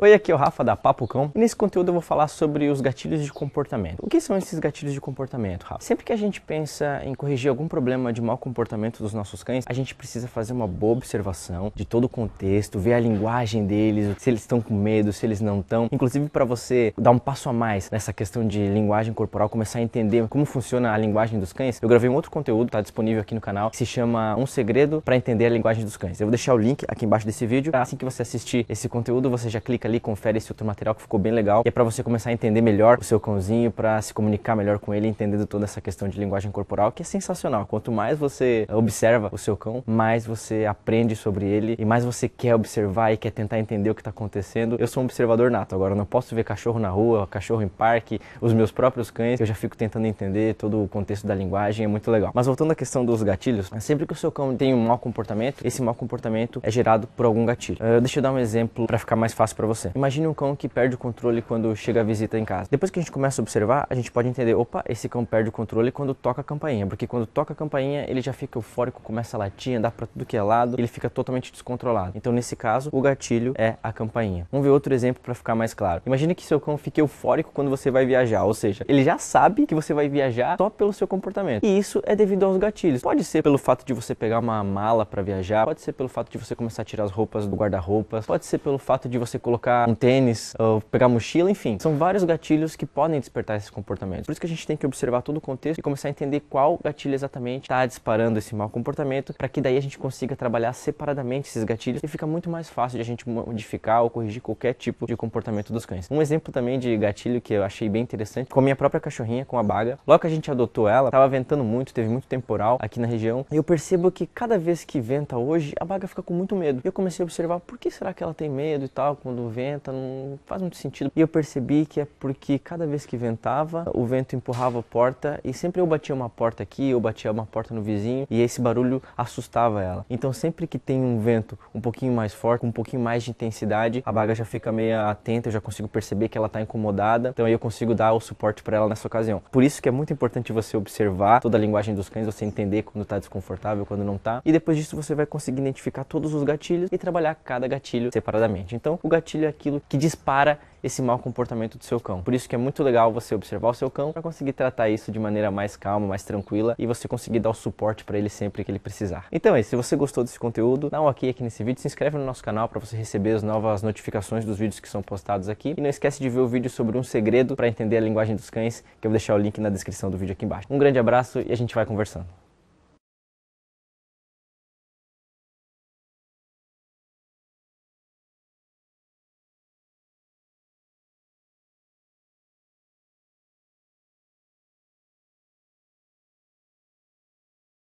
Oi, aqui é o Rafa da Papo Cão e nesse conteúdo eu vou falar sobre os gatilhos de comportamento. O que são esses gatilhos de comportamento, Rafa? Sempre que a gente pensa em corrigir algum problema de mau comportamento dos nossos cães, a gente precisa fazer uma boa observação de todo o contexto, ver a linguagem deles, se eles estão com medo, se eles não estão. Inclusive para você dar um passo a mais nessa questão de linguagem corporal, começar a entender como funciona a linguagem dos cães, eu gravei um outro conteúdo, está disponível aqui no canal, que se chama Um Segredo para Entender a Linguagem dos Cães. Eu vou deixar o link aqui embaixo desse vídeo. Assim que você assistir esse conteúdo, você já clica ali, confere esse outro material que ficou bem legal. E é para você começar a entender melhor o seu cãozinho, para se comunicar melhor com ele, entendendo toda essa questão de linguagem corporal, que é sensacional. Quanto mais você observa o seu cão, mais você aprende sobre ele e mais você quer observar e quer tentar entender o que está acontecendo. Eu sou um observador nato, agora não posso ver cachorro na rua, cachorro em parque, os meus próprios cães, eu já fico tentando entender todo o contexto da linguagem, é muito legal. Mas voltando à questão dos gatilhos, sempre que o seu cão tem um mau comportamento, esse mau comportamento é gerado por algum gatilho. Uh, deixa eu dar um exemplo para ficar mais fácil para você você. Imagine um cão que perde o controle quando chega a visita em casa. Depois que a gente começa a observar, a gente pode entender, opa, esse cão perde o controle quando toca a campainha, porque quando toca a campainha, ele já fica eufórico, começa a latir, andar para tudo que é lado, ele fica totalmente descontrolado. Então, nesse caso, o gatilho é a campainha. Vamos ver outro exemplo para ficar mais claro. Imagine que seu cão fique eufórico quando você vai viajar, ou seja, ele já sabe que você vai viajar só pelo seu comportamento. E isso é devido aos gatilhos. Pode ser pelo fato de você pegar uma mala para viajar, pode ser pelo fato de você começar a tirar as roupas do guarda-roupas, pode ser pelo fato de você colocar colocar um tênis, ou pegar mochila, enfim. São vários gatilhos que podem despertar esses comportamentos. Por isso que a gente tem que observar todo o contexto e começar a entender qual gatilho exatamente está disparando esse mau comportamento, para que daí a gente consiga trabalhar separadamente esses gatilhos e fica muito mais fácil de a gente modificar ou corrigir qualquer tipo de comportamento dos cães. Um exemplo também de gatilho que eu achei bem interessante, com a minha própria cachorrinha, com a Baga. Logo que a gente adotou ela, tava ventando muito, teve muito temporal aqui na região, e eu percebo que cada vez que venta hoje, a Baga fica com muito medo. E eu comecei a observar por que será que ela tem medo e tal, quando venta, não faz muito sentido. E eu percebi que é porque cada vez que ventava, o vento empurrava a porta e sempre eu batia uma porta aqui, eu batia uma porta no vizinho e esse barulho assustava ela. Então sempre que tem um vento um pouquinho mais forte, um pouquinho mais de intensidade, a baga já fica meio atenta, eu já consigo perceber que ela está incomodada, então aí eu consigo dar o suporte para ela nessa ocasião. Por isso que é muito importante você observar toda a linguagem dos cães, você entender quando está desconfortável, quando não está, e depois disso você vai conseguir identificar todos os gatilhos e trabalhar cada gatilho separadamente. Então o gatilho aquilo que dispara esse mau comportamento do seu cão. Por isso que é muito legal você observar o seu cão para conseguir tratar isso de maneira mais calma, mais tranquila e você conseguir dar o suporte para ele sempre que ele precisar. Então é isso, se você gostou desse conteúdo, dá um ok aqui nesse vídeo, se inscreve no nosso canal para você receber as novas notificações dos vídeos que são postados aqui e não esquece de ver o vídeo sobre um segredo para entender a linguagem dos cães, que eu vou deixar o link na descrição do vídeo aqui embaixo. Um grande abraço e a gente vai conversando.